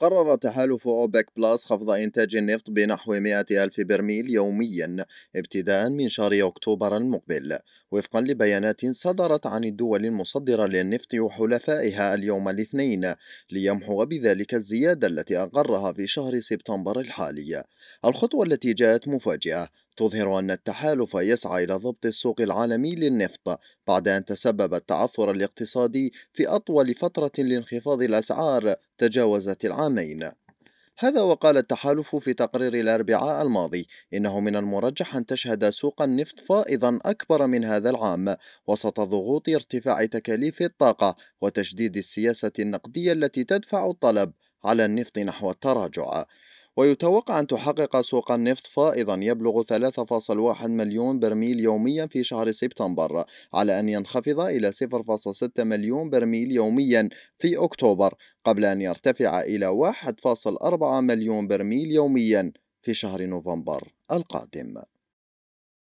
قرر تحالف أوبك بلاس خفض إنتاج النفط بنحو 100 ألف برميل يوميا ابتداء من شهر أكتوبر المقبل وفقا لبيانات صدرت عن الدول المصدرة للنفط وحلفائها اليوم الاثنين ليمحو بذلك الزيادة التي أقرها في شهر سبتمبر الحالي الخطوة التي جاءت مفاجئة تظهر أن التحالف يسعى إلى ضبط السوق العالمي للنفط بعد أن تسبب التعثر الاقتصادي في أطول فترة لانخفاض الأسعار تجاوزت العامين هذا وقال التحالف في تقرير الأربعاء الماضي إنه من المرجح أن تشهد سوق النفط فائضا أكبر من هذا العام وسط ضغوط ارتفاع تكاليف الطاقة وتشديد السياسة النقدية التي تدفع الطلب على النفط نحو التراجع ويتوقع أن تحقق سوق النفط فائضا يبلغ 3.1 مليون برميل يوميا في شهر سبتمبر على أن ينخفض إلى 0.6 مليون برميل يوميا في أكتوبر قبل أن يرتفع إلى 1.4 مليون برميل يوميا في شهر نوفمبر القادم